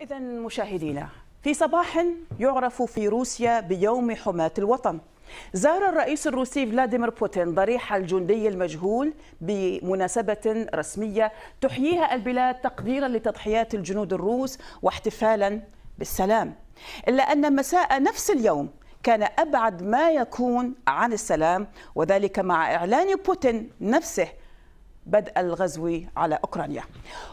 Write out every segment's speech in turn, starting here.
إذا مشاهدينا في صباح يعرف في روسيا بيوم حماة الوطن زار الرئيس الروسي فلاديمير بوتين ضريح الجندي المجهول بمناسبة رسمية تحييها البلاد تقديرا لتضحيات الجنود الروس واحتفالا بالسلام إلا أن مساء نفس اليوم كان أبعد ما يكون عن السلام وذلك مع إعلان بوتين نفسه بدء الغزو على أوكرانيا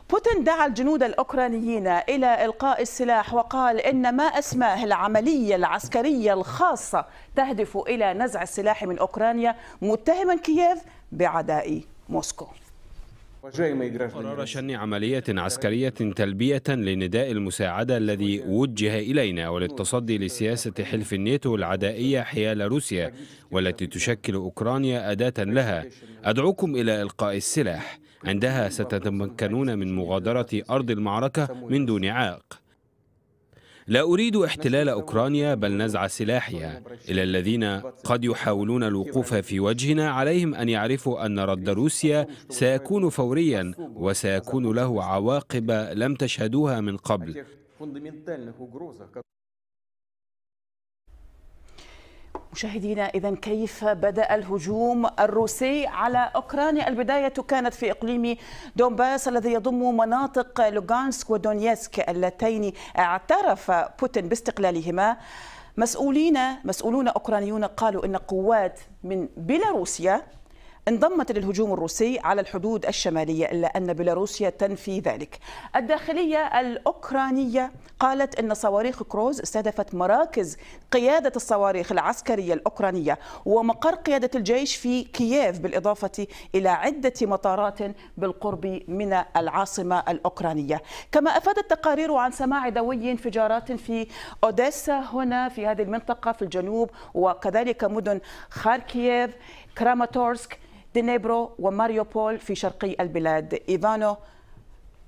بوتين دعا الجنود الأوكرانيين إلى إلقاء السلاح وقال إن ما أسماه العملية العسكرية الخاصة تهدف إلى نزع السلاح من أوكرانيا متهما كييف بعداء موسكو قرر شن عملية عسكرية تلبية لنداء المساعدة الذي وجه إلينا وللتصدي لسياسة حلف الناتو العدائية حيال روسيا والتي تشكل أوكرانيا أداة لها أدعوكم إلى إلقاء السلاح عندها ستتمكنون من مغادرة أرض المعركة من دون عائق لا أريد احتلال أوكرانيا بل نزع سلاحها إلى الذين قد يحاولون الوقوف في وجهنا عليهم أن يعرفوا أن رد روسيا سيكون فوريا وسيكون له عواقب لم تشهدوها من قبل مشاهدينا اذا كيف بدا الهجوم الروسي على اوكرانيا البدايه كانت في اقليم دونباس الذي يضم مناطق لوغانسك ودونيسك اللتين اعترف بوتين باستقلالهما مسؤولين مسؤولون اوكرانيون قالوا ان قوات من بيلاروسيا انضمت للهجوم الروسي على الحدود الشمالية إلا أن بيلاروسيا تنفي ذلك الداخلية الأوكرانية قالت أن صواريخ كروز استهدفت مراكز قيادة الصواريخ العسكرية الأوكرانية ومقر قيادة الجيش في كييف بالإضافة إلى عدة مطارات بالقرب من العاصمة الأوكرانية كما أفادت تقارير عن سماع دوي انفجارات في أوديسا هنا في هذه المنطقة في الجنوب وكذلك مدن خاركييف كراماتورسك دينيبرو وماريوبول في شرقي البلاد إيفانو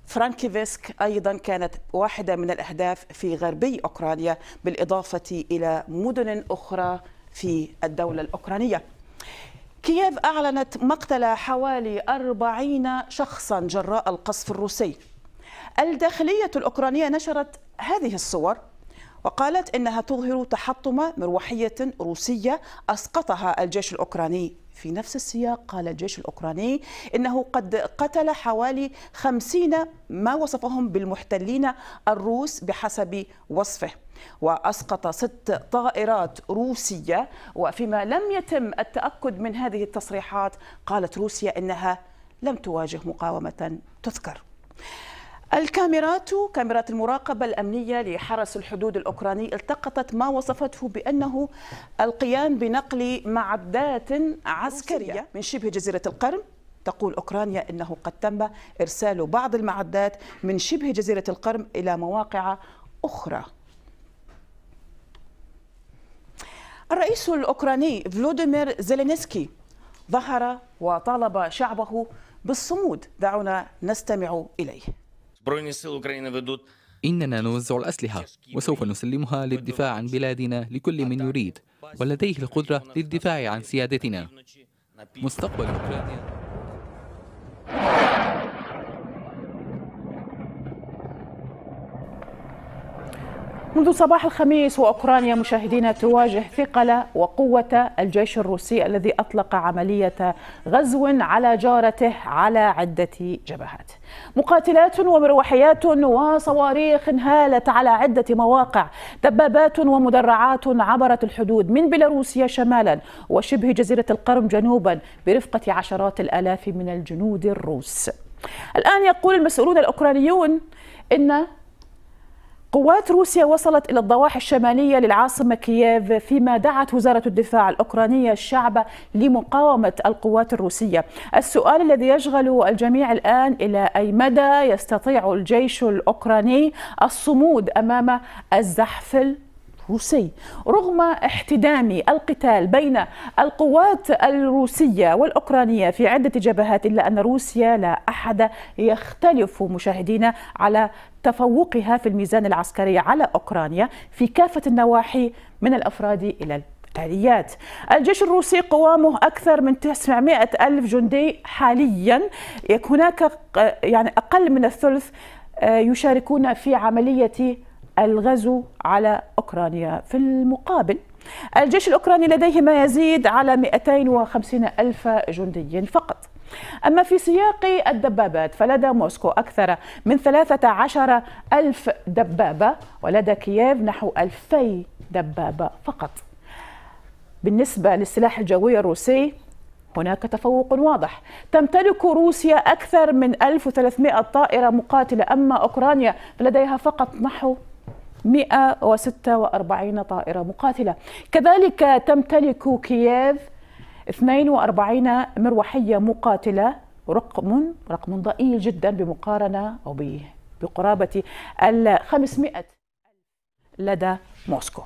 فرانكيفسك أيضا كانت واحدة من الأهداف في غربي أوكرانيا بالإضافة إلى مدن أخرى في الدولة الأوكرانية كييف أعلنت مقتل حوالي 40 شخصا جراء القصف الروسي الداخلية الأوكرانية نشرت هذه الصور وقالت إنها تظهر تحطم مروحية روسية أسقطها الجيش الأوكراني في نفس السياق قال الجيش الأوكراني إنه قد قتل حوالي خمسين ما وصفهم بالمحتلين الروس بحسب وصفه وأسقط ست طائرات روسية وفيما لم يتم التأكد من هذه التصريحات قالت روسيا إنها لم تواجه مقاومة تذكر الكاميرات كاميرات المراقبة الأمنية لحرس الحدود الأوكراني التقطت ما وصفته بأنه القيام بنقل معدات عسكرية من شبه جزيرة القرم تقول أوكرانيا أنه قد تم إرسال بعض المعدات من شبه جزيرة القرم إلى مواقع أخرى الرئيس الأوكراني فلوديمير زيلينسكي ظهر وطالب شعبه بالصمود دعونا نستمع إليه إننا نوزع الأسلحة وسوف نسلمها للدفاع عن بلادنا لكل من يريد ولديه القدرة للدفاع عن سيادتنا مستقبل أوكرانيا منذ صباح الخميس واوكرانيا مشاهدين تواجه ثقل وقوه الجيش الروسي الذي اطلق عمليه غزو على جارته على عده جبهات. مقاتلات ومروحيات وصواريخ انهالت على عده مواقع، دبابات ومدرعات عبرت الحدود من بيلاروسيا شمالا وشبه جزيره القرم جنوبا برفقه عشرات الالاف من الجنود الروس. الان يقول المسؤولون الاوكرانيون ان قوات روسيا وصلت إلى الضواحي الشمالية للعاصمة كييف فيما دعت وزارة الدفاع الأوكرانية الشعب لمقاومة القوات الروسية السؤال الذي يشغل الجميع الآن إلى أي مدى يستطيع الجيش الأوكراني الصمود أمام الزحف الروسي رغم احتدام القتال بين القوات الروسية والأوكرانية في عدة جبهات إلا أن روسيا لا أحد يختلف مشاهدينا على تفوقها في الميزان العسكري على أوكرانيا في كافة النواحي من الأفراد إلى الآليات الجيش الروسي قوامه أكثر من 900 ألف جندي حاليا هناك يعني أقل من الثلث آه، يشاركون في عملية الغزو على أوكرانيا في المقابل الجيش الأوكراني لديه ما يزيد على 250 ألف جندي فقط أما في سياق الدبابات فلدى موسكو أكثر من 13 ألف دبابة ولدى كييف نحو 2000 دبابة فقط بالنسبة للسلاح الجوي الروسي هناك تفوق واضح تمتلك روسيا أكثر من 1300 طائرة مقاتلة أما أوكرانيا فلديها فقط نحو 146 طائرة مقاتلة كذلك تمتلك كييف 42 مروحية مقاتلة رقم رقم ضئيل جدا بمقارنة أو بقرابة ال 500 لدى موسكو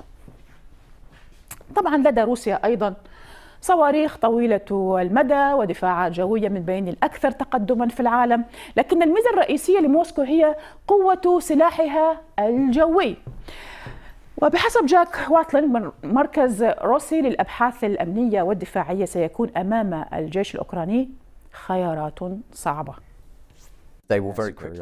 طبعا لدى روسيا أيضا صواريخ طويلة المدى ودفاعات جوية من بين الأكثر تقدما في العالم لكن الميزة الرئيسية لموسكو هي قوة سلاحها الجوي وبحسب جاك من مركز روسي للأبحاث الأمنية والدفاعية سيكون أمام الجيش الأوكراني خيارات صعبة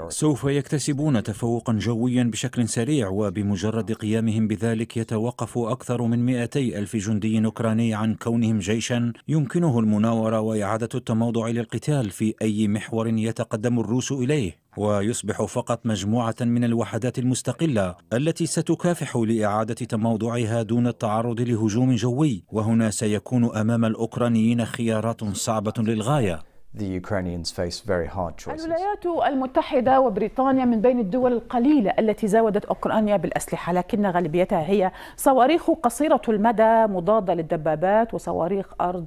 سوف يكتسبون تفوقا جويا بشكل سريع وبمجرد قيامهم بذلك يتوقف أكثر من 200 ألف جندي أوكراني عن كونهم جيشا يمكنه المناورة وإعادة التموضع للقتال في أي محور يتقدم الروس إليه ويصبح فقط مجموعة من الوحدات المستقلة التي ستكافح لإعادة تموضعها دون التعرض لهجوم جوي وهنا سيكون أمام الأوكرانيين خيارات صعبة للغاية The Ukrainians face very hard choices. الولايات المتحدة وبريطانيا من بين الدول القليلة التي زودت أوكرانيا بالأسلحة لكن غالبيتها هي صواريخ قصيرة المدى مضادة للدبابات وصواريخ أرض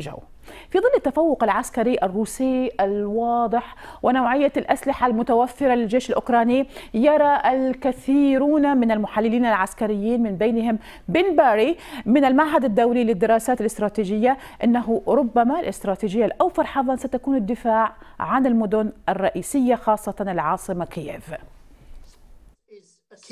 جو في ظل التفوق العسكري الروسي الواضح ونوعية الأسلحة المتوفرة للجيش الأوكراني يرى الكثيرون من المحللين العسكريين من بينهم بن باري من المعهد الدولي للدراسات الاستراتيجية أنه ربما الاستراتيجية الأوفر حظا ستكون الدفاع عن المدن الرئيسية خاصة العاصمة كييف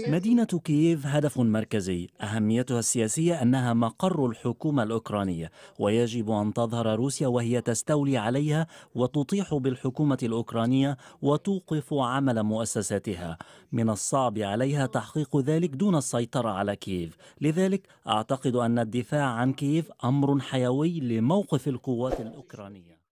مدينة كييف هدف مركزي أهميتها السياسية أنها مقر الحكومة الأوكرانية ويجب أن تظهر روسيا وهي تستولي عليها وتطيح بالحكومة الأوكرانية وتوقف عمل مؤسساتها من الصعب عليها تحقيق ذلك دون السيطرة على كييف لذلك أعتقد أن الدفاع عن كييف أمر حيوي لموقف القوات الأوكرانية